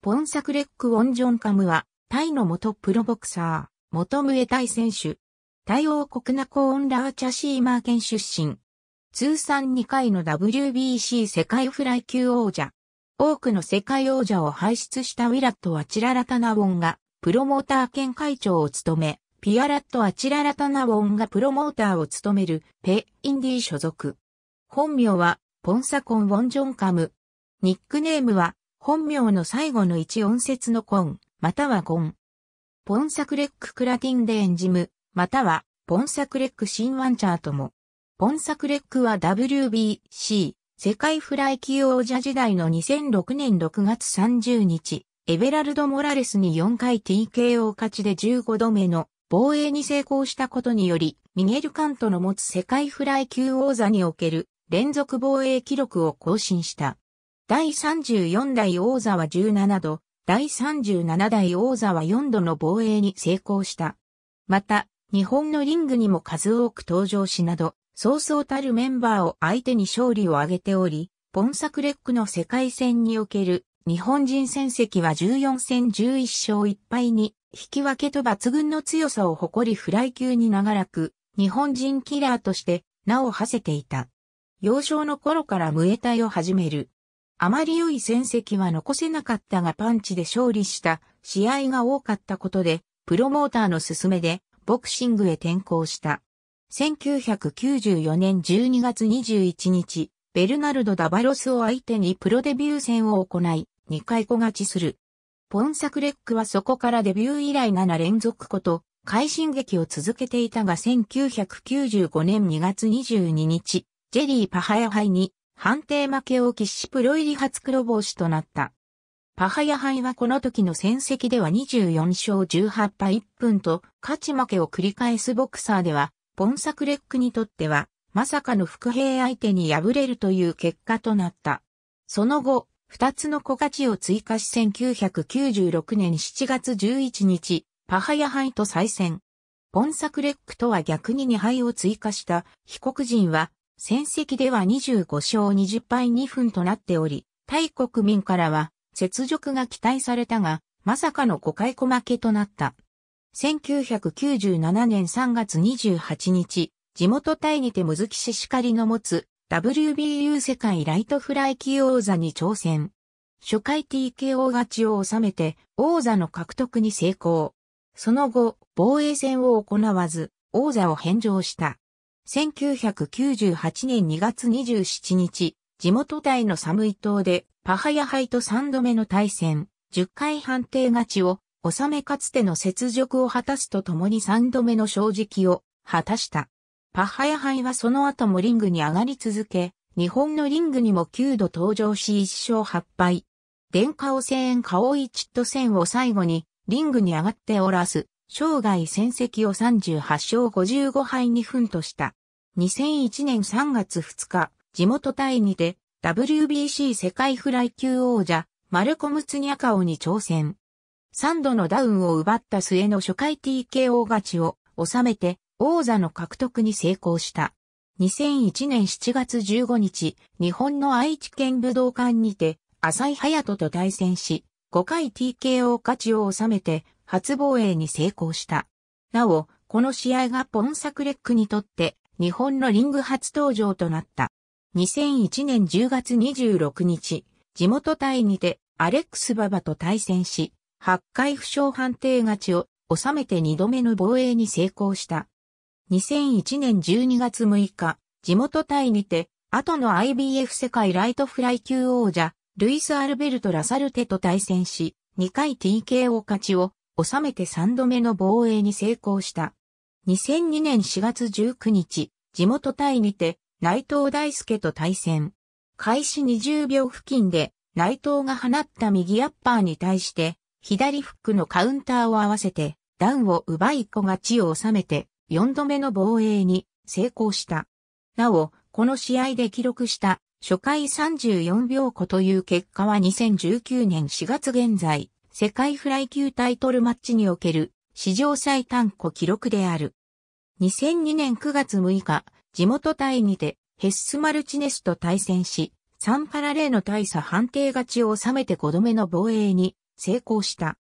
ポンサクレック・ウォンジョンカムは、タイの元プロボクサー、元ムエタイ選手。タイ王国ナコーン・ラーチャシーマー県出身。通算2回の WBC 世界フライ級王者。多くの世界王者を輩出したウィラット・アチララタナウォンが、プロモーター兼会長を務め、ピアラット・アチララタナウォンがプロモーターを務める、ペ・インディ所属。本名は、ポンサコン・ウォンジョンカム。ニックネームは、本名の最後の一音節のコン、またはゴン。ポンサクレッククラティンデエンジム、または、ポンサクレックシンワンチャートも。ポンサクレックは WBC、世界フライ級王者時代の2006年6月30日、エベラルド・モラレスに4回 TKO 勝ちで15度目の防衛に成功したことにより、ミゲル・カントの持つ世界フライ級王座における連続防衛記録を更新した。第34代王座は17度、第37代王座は4度の防衛に成功した。また、日本のリングにも数多く登場しなど、そうそうたるメンバーを相手に勝利を挙げており、ポンサクレックの世界戦における日本人戦績は14戦11勝1敗に、引き分けと抜群の強さを誇りフライ級に長らく、日本人キラーとして名を馳せていた。幼少の頃からムエタイを始める。あまり良い戦績は残せなかったがパンチで勝利した試合が多かったことで、プロモーターの勧めでボクシングへ転向した。1994年12月21日、ベルナルド・ダバロスを相手にプロデビュー戦を行い、2回小勝ちする。ポンサクレックはそこからデビュー以来7連続こと、快進撃を続けていたが1995年2月22日、ジェリー・パハヤハイに判定負けを喫しプロ入り初黒星となった。パハヤ杯はこの時の戦績では24勝18敗1分と勝ち負けを繰り返すボクサーでは、ポンサクレックにとっては、まさかの副兵相手に敗れるという結果となった。その後、二つの小勝ちを追加し1996年7月11日、パハヤ杯と再戦。ポンサクレックとは逆に2敗を追加した被告人は戦績では25勝20敗2分となっており、大国民からは、雪辱が期待されたが、まさかの5回小負けとなった。1997年3月28日、地元タイにてムズキシシカリの持つ WBU 世界ライトフライ級王座に挑戦。初回 TKO 勝ちを収めて王座の獲得に成功。その後、防衛戦を行わず、王座を返上した。1998年2月27日、地元大のサムイ島でパハヤ杯と3度目の対戦、10回判定勝ちを収めかつての雪辱を果たすとともに3度目の正直を果たした。パハヤ杯はその後もリングに上がり続け、日本のリングにも9度登場し1勝8敗。電化汚染円、顔一チット戦を最後にリングに上がっておらず、生涯戦績を38勝55敗2分とした。2001年3月2日、地元タイにて WBC 世界フライ級王者、マルコム・ツニャカオに挑戦。3度のダウンを奪った末の初回 TKO 勝ちを収めて王座の獲得に成功した。2001年7月15日、日本の愛知県武道館にて、浅井隼人と対戦し、5回 TKO 勝ちを収めて、初防衛に成功した。なお、この試合がポンサクレックにとって日本のリング初登場となった。2001年10月26日、地元タイにてアレックス・ババと対戦し、8回負傷判定勝ちを収めて2度目の防衛に成功した。2001年12月6日、地元タイにて、後の IBF 世界ライトフライ級王者、ルイス・アルベルト・ラサルテと対戦し、2回 TKO 勝ちを収めて3度目の防衛に成功した。2002年4月19日、地元タイにて内藤大輔と対戦。開始20秒付近で内藤が放った右アッパーに対して、左フックのカウンターを合わせて、ダウンを奪い子勝ちを収めて、4度目の防衛に成功した。なお、この試合で記録した初回34秒子という結果は2019年4月現在、世界フライ級タイトルマッチにおける史上最短子記録である。2002年9月6日、地元タイにて、ヘッス・マルチネスと対戦し、サンパラレーの大差判定勝ちを収めて5度目の防衛に成功した。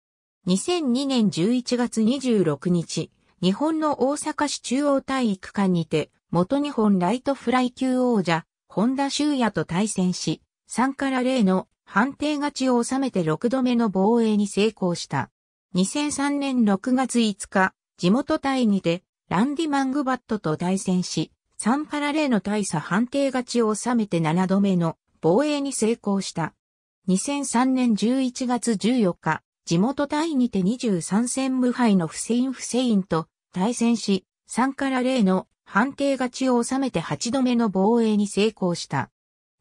2002年11月26日、日本の大阪市中央体育館にて、元日本ライトフライ級王者、本田修也と対戦し、3から0の判定勝ちを収めて6度目の防衛に成功した。2003年6月5日、地元タイにて、ランディ・マングバットと対戦し、3から0の大差判定勝ちを収めて7度目の防衛に成功した。2003年11月14日、地元タイにて23戦無敗のフセイン・フセインと対戦し、3から0の判定勝ちを収めて8度目の防衛に成功した。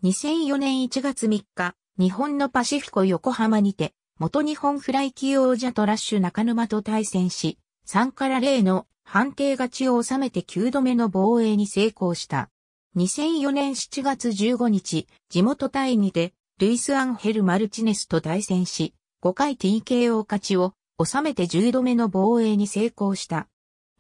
2004年1月3日、日本のパシフィコ横浜にて、元日本フライ級王者トラッシュ中沼と対戦し、3から0の判定勝ちを収めて9度目の防衛に成功した。2004年7月15日、地元大義で、ルイス・アンヘル・マルチネスと対戦し、5回 TKO 勝ちを収めて10度目の防衛に成功した。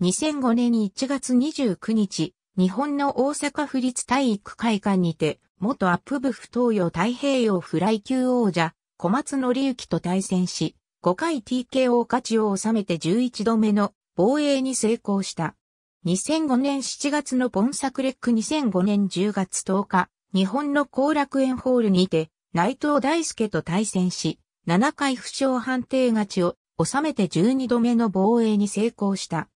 2005年1月29日、日本の大阪府立体育会館にて、元アップ部不東洋太平洋フライ級王者、小松則之と対戦し、5回 TKO 勝ちを収めて11度目の防衛に成功した。2005年7月のポンサクレック2005年10月10日、日本の後楽園ホールにて、内藤大輔と対戦し、7回負傷判定勝ちを収めて12度目の防衛に成功した。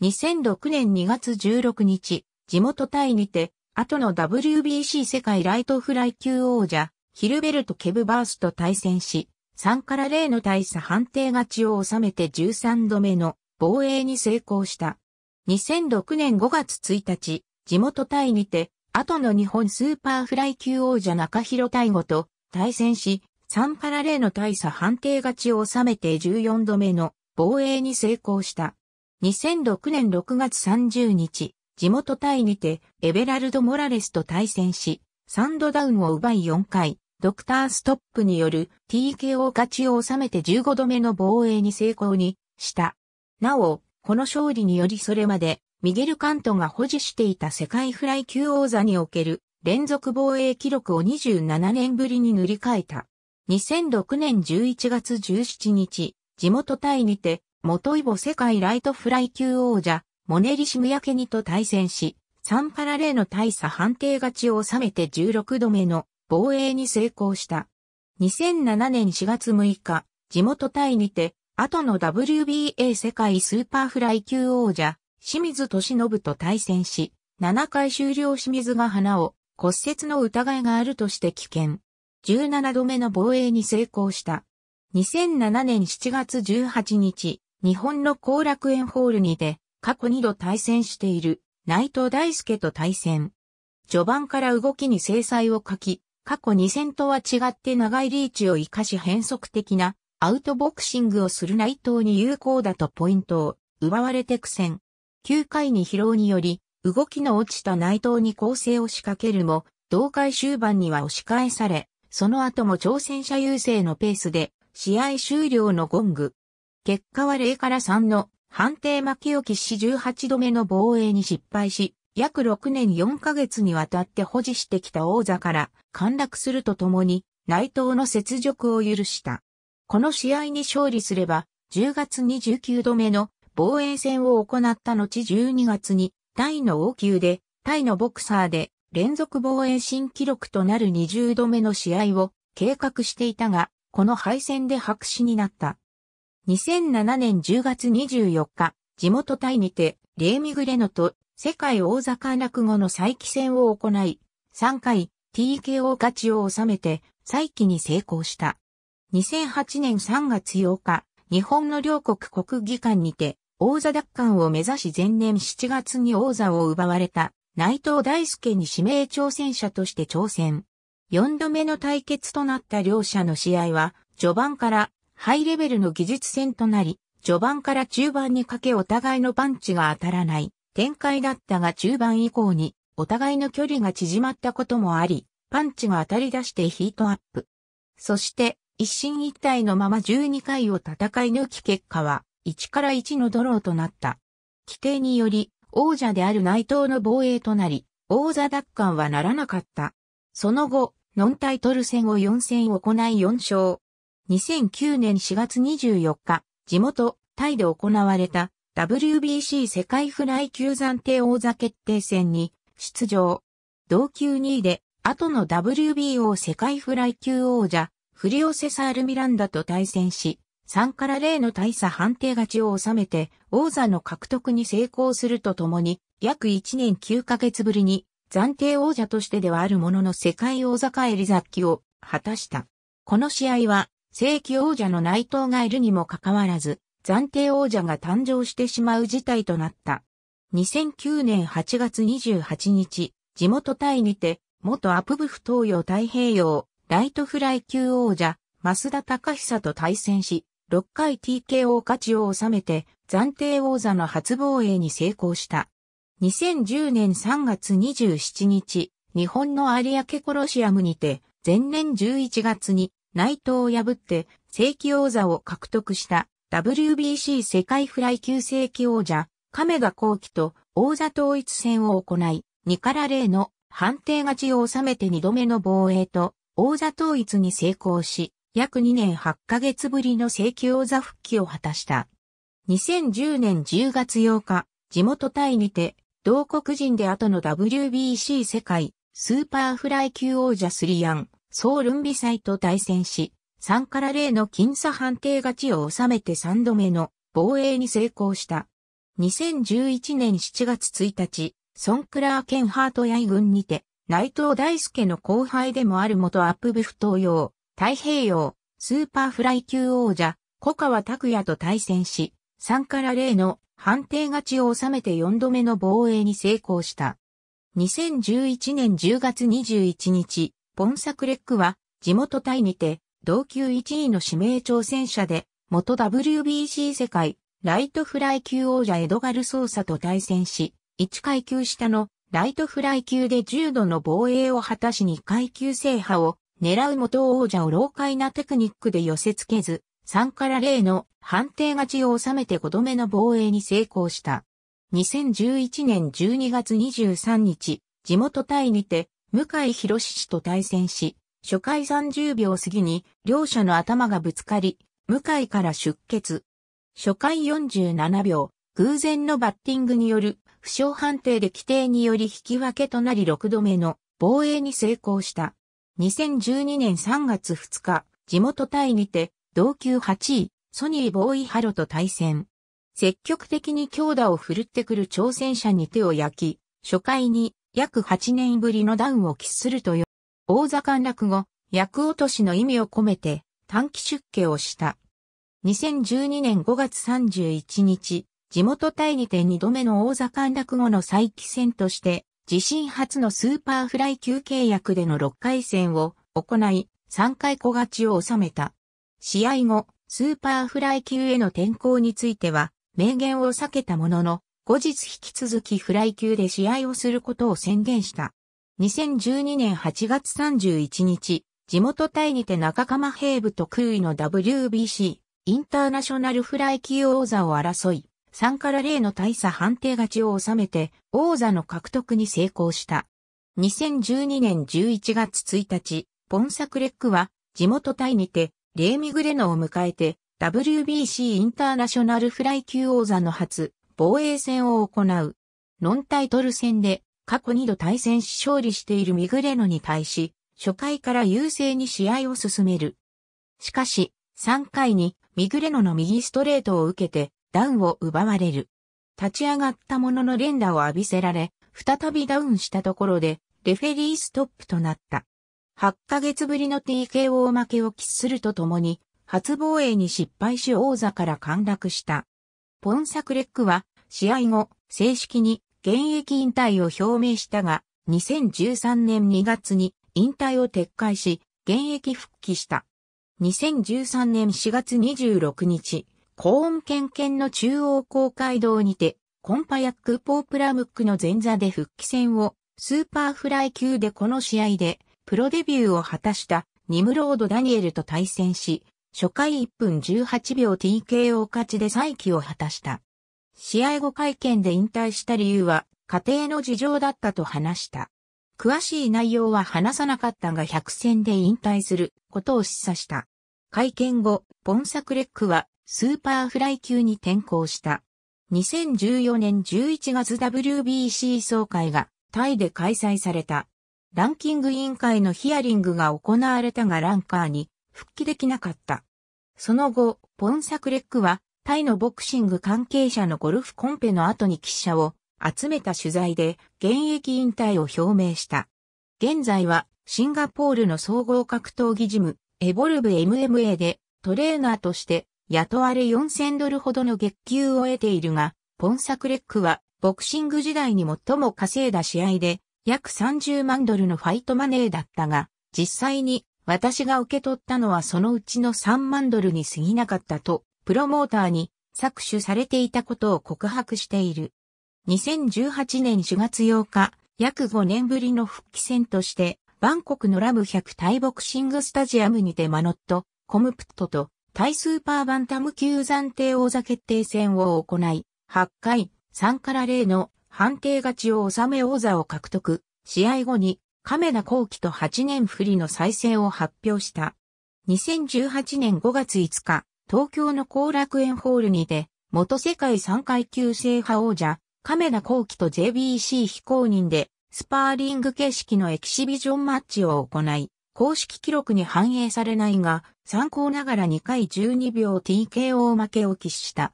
2006年2月16日、地元タイにて、後の WBC 世界ライトフライ級王者、ヒルベルト・ケブバースと対戦し、3から0の大差判定勝ちを収めて13度目の防衛に成功した。2006年5月1日、地元タイにて、後の日本スーパーフライ級王者中広大吾と対戦し、3パラレーの大差判定勝ちを収めて14度目の防衛に成功した。2006年6月30日、地元タイにてエベラルド・モラレスと対戦し、3度ダウンを奪い4回、ドクターストップによる TKO 勝ちを収めて15度目の防衛に成功にした。なお、この勝利によりそれまで、ミゲル・カントが保持していた世界フライ級王座における連続防衛記録を27年ぶりに塗り替えた。2006年11月17日、地元タイにて、元イボ世界ライトフライ級王者、モネリシムヤケニと対戦し、3パラレーの大差判定勝ちを収めて16度目の防衛に成功した。2007年4月6日、地元タイにて、後の WBA 世界スーパーフライ級王者、清水敏信と対戦し、7回終了清水が花を骨折の疑いがあるとして危険。17度目の防衛に成功した。2007年7月18日、日本の後楽園ホールにて、過去2度対戦している内藤大輔と対戦。序盤から動きに制裁を書き、過去2戦とは違って長いリーチを生かし変則的なアウトボクシングをする内藤に有効だとポイントを奪われて苦戦。9回に疲労により、動きの落ちた内藤に攻勢を仕掛けるも、同回終盤には押し返され、その後も挑戦者優勢のペースで、試合終了のゴング。結果は0から3の判定負け置きし18度目の防衛に失敗し、約6年4ヶ月にわたって保持してきた王座から陥落するとともに内藤の雪辱を許した。この試合に勝利すれば、10月29度目の防衛戦を行った後12月に、タイの王宮で、タイのボクサーで、連続防衛新記録となる20度目の試合を計画していたが、この敗戦で白紙になった。2007年10月24日、地元タイにて、レーミグレノと世界大坂落語の再起戦を行い、3回 TKO 勝ちを収めて再起に成功した。2008年3月8日、日本の両国国技館にて、王座奪還を目指し前年7月に王座を奪われた内藤大輔に指名挑戦者として挑戦。4度目の対決となった両者の試合は、序盤からハイレベルの技術戦となり、序盤から中盤にかけお互いのパンチが当たらない展開だったが中盤以降にお互いの距離が縮まったこともあり、パンチが当たり出してヒートアップ。そして一進一退のまま12回を戦い抜き結果は1から1のドローとなった。規定により、王者である内藤の防衛となり、王座奪還はならなかった。その後、ノンタイトル戦を4戦行い4勝。2009年4月24日、地元、タイで行われた WBC 世界フライ級暫定王座決定戦に出場。同級2位で、後の WBO 世界フライ級王者、フリオセサール・ミランダと対戦し、3から0の大差判定勝ちを収めて、王座の獲得に成功するとともに、約1年9ヶ月ぶりに、暫定王者としてではあるものの世界王座返り雑記を果たした。この試合は、正規王者の内藤がいるにもかかわらず、暫定王者が誕生してしまう事態となった。2009年8月28日、地元タイにて、元アプブフ東洋太平洋ライトフライ級王者、増田隆久と対戦し、6回 TKO 勝ちを収めて、暫定王座の初防衛に成功した。2010年3月27日、日本の有明コロシアムにて、前年11月に内藤を破って正規王座を獲得した WBC 世界フライ級正規王者、亀田光輝と王座統一戦を行い、2から0の判定勝ちを収めて2度目の防衛と王座統一に成功し、約2年8ヶ月ぶりの正規王座復帰を果たした。2010年10月8日、地元タイにて、同国人で後の WBC 世界、スーパーフライ級王者スリアン、ソウルンビサイと対戦し、3から0の僅差判定勝ちを収めて3度目の防衛に成功した。2011年7月1日、ソンクラー県ハートヤイ軍にて、内藤大輔の後輩でもある元アップ部フ東洋、太平洋、スーパーフライ級王者、小川拓也と対戦し、3から0の判定勝ちを収めて4度目の防衛に成功した。2011年10月21日、ポンサクレックは地元タイにて同級1位の指名挑戦者で元 WBC 世界ライトフライ級王者エドガル・ソーサと対戦し、1階級下のライトフライ級で重度の防衛を果たし2階級制覇を狙う元王者を老快なテクニックで寄せ付けず、3から0の判定勝ちを収めて5度目の防衛に成功した。2011年12月23日、地元タイにて、向井博氏と対戦し、初回30秒過ぎに両者の頭がぶつかり、向井から出血。初回47秒、偶然のバッティングによる負傷判定で規定により引き分けとなり6度目の防衛に成功した。2012年3月2日、地元タイにて、同級8位、ソニー・ボーイ・ハロと対戦。積極的に強打を振るってくる挑戦者に手を焼き、初回に約8年ぶりのダウンを喫するとよ。大座陥落後、役落としの意味を込めて短期出家をした。2012年5月31日、地元タイにて2度目の王座陥落後の再起戦として、自身初のスーパーフライ級契約での6回戦を行い、3回小勝ちを収めた。試合後、スーパーフライ級への転向については、明言を避けたものの、後日引き続きフライ級で試合をすることを宣言した。2012年8月31日、地元タイにて中釜平部と空位の WBC インターナショナルフライ級王座を争い、3から0の大差判定勝ちを収めて、王座の獲得に成功した。2012年11月1日、ポンサクレックは、地元タイにて、レーミグレノを迎えて、WBC インターナショナルフライ級王座の初、防衛戦を行う。ノンタイトル戦で、過去2度対戦し勝利しているミグレノに対し、初回から優勢に試合を進める。しかし、3回にミグレノの右ストレートを受けて、ダウンを奪われる。立ち上がった者の連打を浴びせられ、再びダウンしたところで、レフェリーストップとなった。8ヶ月ぶりの TKO 負けを喫するとともに、初防衛に失敗し王座から陥落した。ポンサクレックは、試合後、正式に現役引退を表明したが、2013年2月に引退を撤回し、現役復帰した。2013年4月26日、コーン県県の中央公会堂にて、コンパヤック・ポープラムックの前座で復帰戦を、スーパーフライ級でこの試合で、プロデビューを果たした、ニムロード・ダニエルと対戦し、初回1分18秒 TKO 勝ちで再起を果たした。試合後会見で引退した理由は、家庭の事情だったと話した。詳しい内容は話さなかったが100戦で引退することを示唆した。会見後、ポンサクレックはスーパーフライ級に転向した。2014年11月 WBC 総会がタイで開催された。ランキング委員会のヒアリングが行われたがランカーに復帰できなかった。その後、ポンサクレックはタイのボクシング関係者のゴルフコンペの後に記者を集めた取材で現役引退を表明した。現在はシンガポールの総合格闘技ジムエボルブ MMA でトレーナーとして雇われ4000ドルほどの月給を得ているが、ポンサクレックはボクシング時代に最も稼いだ試合で約30万ドルのファイトマネーだったが、実際に私が受け取ったのはそのうちの3万ドルに過ぎなかったと、プロモーターに搾取されていたことを告白している。2018年4月8日、約5年ぶりの復帰戦として、バンコクのラム100対ボクシングスタジアムにてマノット、コムプットと対スーパーバンタム級暫定王座決定戦を行い、8回、3から0の判定勝ちを収め王座を獲得。試合後に、亀田光輝と8年振りの再戦を発表した。2018年5月5日、東京の後楽園ホールにて、元世界3階級制覇王者、亀田光輝と JBC 非公認で、スパーリング形式のエキシビジョンマッチを行い、公式記録に反映されないが、参考ながら2回12秒 TKO 負けを喫した。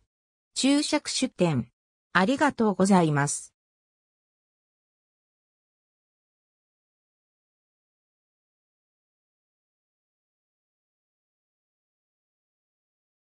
注釈出典。ありがとうございます。